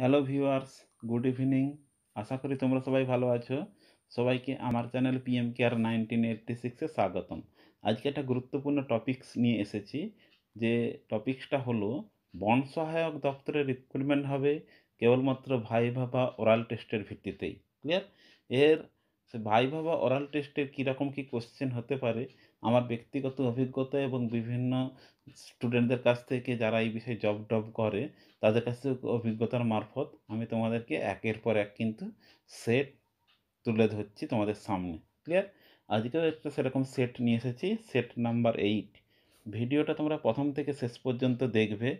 hello viewers good evening আশা করি তোমরা সবাই ভালো আছো সবাইকে আমার channel PM care nineteen eighty সিক্সে স্বাগতম আজকে একটা গুরুত্বপূর্ণ টপিক্স নিয়ে এসেছি যে টপিক্সটা হলো বন সহায়ক দপ্তরের রিক্রুটমেন্ট হবে কেবলমাত্র ভাইভা বা ওরাল টেস্টের ভিত্তিতেই ক্লিয়ার এর সে ভাইভা বা অরাল টেস্টের কীরকম কী কোশ্চেন হতে পারে আমার ব্যক্তিগত অভিজ্ঞতা এবং বিভিন্ন স্টুডেন্টদের কাছ থেকে যারা এই বিষয়ে জব টব করে তাদের কাছ থেকে অভিজ্ঞতার মারফত আমি তোমাদেরকে একের পর এক কিন্তু সেট তুলে ধরছি তোমাদের সামনে ক্লিয়ার আজকেও একটা সেরকম সেট নিয়ে এসেছি সেট নাম্বার এইট ভিডিওটা তোমরা প্রথম থেকে শেষ পর্যন্ত দেখবে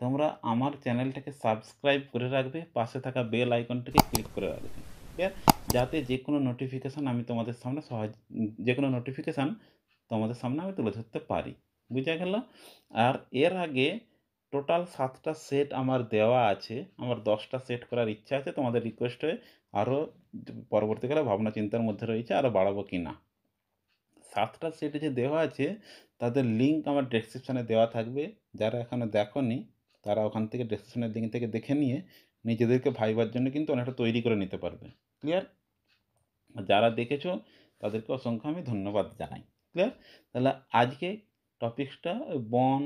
তোমরা আমার চ্যানেলটাকে সাবস্ক্রাইব করে রাখবে পাশে থাকা বেল আইকনটাকে ক্লিক করে রাখবে শেয়ার যাতে যে কোনো নোটিফিকেশান আমি তোমাদের সামনে সহজ যে কোনো নোটিফিকেশান তোমাদের সামনে আমি তুলে ধরতে পারি বুঝা গেল আর এর আগে টোটাল সাতটা সেট আমার দেওয়া আছে আমার দশটা সেট করার ইচ্ছা আছে তোমাদের রিকোয়েস্ট হয়ে আরও পরবর্তীকালে ভাবনা চিন্তার মধ্যে রয়েছে আরও বাড়াবো কি না সাতটা সেটে যে দেওয়া আছে তাদের লিঙ্ক আমার ডেসক্রিপশানে দেওয়া থাকবে যারা এখনও দেখো তারা ওখান থেকে ডেসক্রিপশনের লিঙ্ক থেকে দেখে নিয়ে নিজেদেরকে ভাইবার জন্য কিন্তু অনেকটা তৈরি করে নিতে পারবে ক্লিয়ার যারা দেখেছ তাদেরকে অসংখ্য আমি ধন্যবাদ জানাই ক্লিয়ার তাহলে আজকে টপিক্সটা বন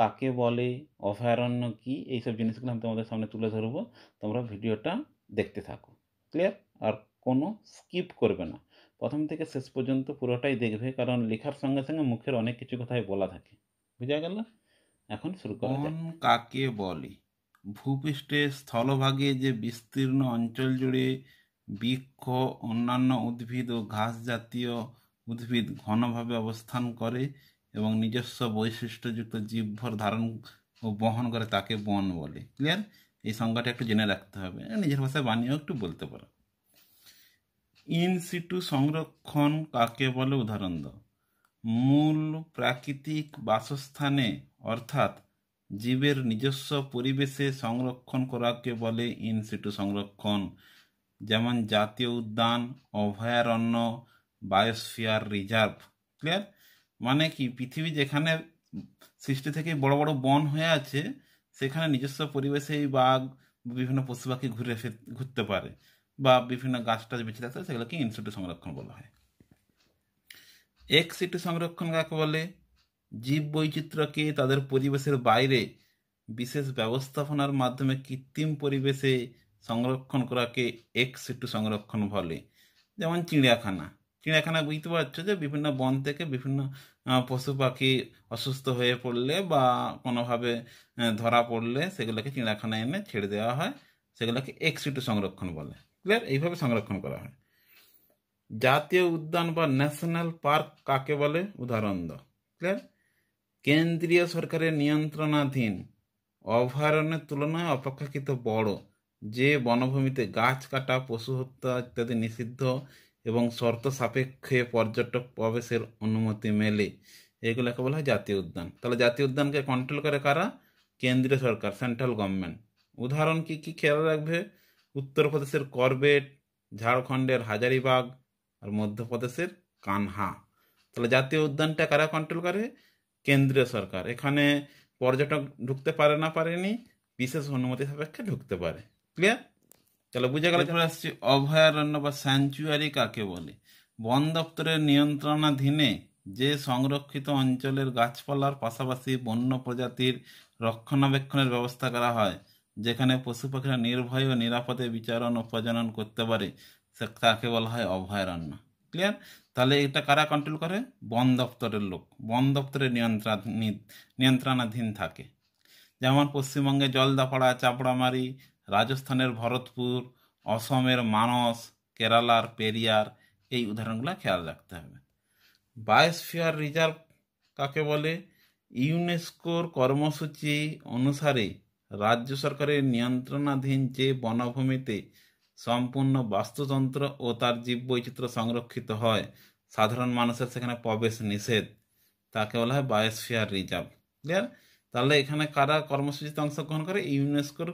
কাকে বলে অভয়ারণ্য কী এইসব জিনিসগুলো আমি তোমাদের সামনে তুলে ধরবো তোমরা ভিডিওটা দেখতে থাকো ক্লিয়ার আর কোনো স্কিপ করবে না প্রথম থেকে শেষ পর্যন্ত পুরোটাই দেখবে কারণ লেখার সঙ্গে সঙ্গে মুখের অনেক কিছু কথাই বলা থাকে বুঝা গেল এখন শুরু করা কাকে বলে ভূপৃষ্ঠে স্থলভাগে যে বিস্তীর্ণ অঞ্চল জুড়ে বৃক্ষ অন্যান্য উদ্ভিদ ও ঘাস জাতীয় উদ্ভিদ ঘনভাবে অবস্থান করে এবং নিজস্ব বৈশিষ্ট্যযুক্ত জীবভর ধারণ ও বহন করে তাকে বন বলে ক্লিয়ার এই সংজ্ঞাটা একটু জেনে রাখতে হবে নিজের ভাষায় বানিয়েও একটু বলতে পারো ইনসিটু সংরক্ষণ কাকে বলে উদাহরণ দাও মূল প্রাকৃতিক বাসস্থানে অর্থাৎ জীবের নিজস্ব পরিবেশে সংরক্ষণ করাকে বলে ইনসিটু সংরক্ষণ যেমন জাতীয় উদ্যান অভয়ারণ্য বায়োস্ফিয়ার রিজার্ভ ক্লিয়ার মানে কি পৃথিবী যেখানে সৃষ্টি থেকে বড় বড় বন হয়ে আছে সেখানে নিজস্ব পরিবেশেই বাঘ বিভিন্ন পশু পাখি ঘুরে ঘুরতে পারে বা বিভিন্ন গাছ টাছ বেঁচে থাকতে সেগুলোকে ইনসিটু সংরক্ষণ বলা হয় এক্সিটু সংরক্ষণ কাকে বলে জীববৈচিত্র্যকে তাদের পরিবেশের বাইরে বিশেষ ব্যবস্থাপনার মাধ্যমে কৃত্রিম পরিবেশে সংরক্ষণ করাকে এক্স একটু সংরক্ষণ বলে যেমন চিড়িয়াখানা চিড়িয়াখানা বুঝতে পারছো যে বিভিন্ন বন থেকে বিভিন্ন পশু পাখি অসুস্থ হয়ে পড়লে বা কোনোভাবে ধরা পড়লে সেগুলোকে চিড়িয়াখানায় এনে ছেড়ে দেওয়া হয় সেগুলোকে এক্সিটু সংরক্ষণ বলে ক্লিয়ার এইভাবে সংরক্ষণ করা হয় জাতীয় উদ্যান বা ন্যাশনাল পার্ক কাকে বলে উদাহরণ দাও ক্লিয়ার কেন্দ্রীয় সরকারের নিয়ন্ত্রণাধীন অভয়ারণ্যের তুলনায় অপেক্ষাকৃত বড় যে বনভূমিতে গাছ কাটা পশু হত্যা ইত্যাদি নিষিদ্ধ এবং শর্ত সাপেক্ষে পর্যটক প্রবেশের অনুমতি মেলে এগুলোকে বলা হয় জাতীয় উদ্যান তাহলে জাতীয় উদ্যানকে কন্ট্রোল করে কারা কেন্দ্রীয় সরকার সেন্ট্রাল গভর্নমেন্ট উদাহরণ কি কি খেয়াল রাখবে উত্তরপ্রদেশের করবেট ঝাড়খণ্ডের হাজারিবাগ আর মধ্যপ্রদেশের কানহা তাহলে জাতীয় উদ্যানটা কারা কন্ট্রোল করে কেন্দ্রীয় সরকার এখানে পর্যটক ঢুকতে পারে না পারেনি বিশেষ অনুমতি সাপেক্ষে ঢুকতে পারে ক্লিয়ার তাহলে বুঝে গেল চলে আসছি অভয়ারণ্য বা স্যাঞ্চুয়ারি কাকে বলে বন দপ্তরের নিয়ন্ত্রণাধীনে যে সংরক্ষিত অঞ্চলের গাছপালার পাশাপাশি বন্য প্রজাতির রক্ষণাবেক্ষণের ব্যবস্থা করা হয় যেখানে পশু পাখিরা নির্ভয় ও নিরাপদে বিচারণ ও প্রজনন করতে পারে তাকে বলা হয় অভয়ারণ্য ক্লিয়ার তাহলে এটা কারা কন্ট্রোল করে বন দপ্তরের লোক বন দপ্তরের নিয়ন্ত্রণ নিয়ন্ত্রণাধীন থাকে যেমন পশ্চিমবঙ্গে জলদাপাড়া চাপড়ামারি রাজস্থানের ভরতপুর অসমের মানস কেরালার পেরিয়ার এই উদাহরণগুলো খেয়াল রাখতে হবে বায়োস্ফিয়ার রিজার্ভ কাকে বলে ইউনেস্কোর কর্মসূচি অনুসারে রাজ্য সরকারের নিয়ন্ত্রণাধীন যে বনভূমিতে সম্পূর্ণ বাস্তুতন্ত্র ও তার জীব বৈচিত্র্য সংরক্ষিত হয় সাধারণ মানুষের সেখানে প্রবেশ নিষেধ তাকে বলা হয় বায়োস্ফিয়ার রিজার্ভ ক্লিয়ার তাহলে এখানে কারা কর্মসূচিতে অংশগ্রহণ করে ইউনেস্কোর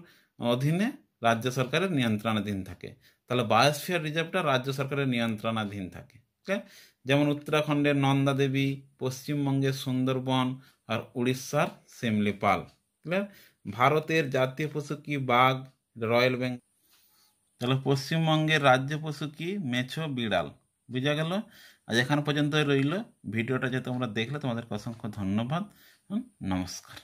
অধীনে রাজ্য সরকারের নিয়ন্ত্রণাধীন থাকে তাহলে বায়োস্ফিয়ার রিজার্ভটা রাজ্য সরকারের নিয়ন্ত্রণাধীন থাকে যেমন উত্তরাখণ্ডের নন্দা দেবী পশ্চিমবঙ্গের সুন্দরবন আর উড়িষ্যার সিমলিপাল ক্লিয়ার ভারতের জাতীয় পশু কি বাঘ রয়্যাল বেঙ্গল তাহলে পশ্চিমবঙ্গের রাজ্য পশু কি মেছো বিড়াল বুঝা গেল আজ এখন পর্যন্ত রইল ভিডিওটা যে তোমরা দেখলে তোমাদেরকে অসংখ্য ধন্যবাদ নমস্কার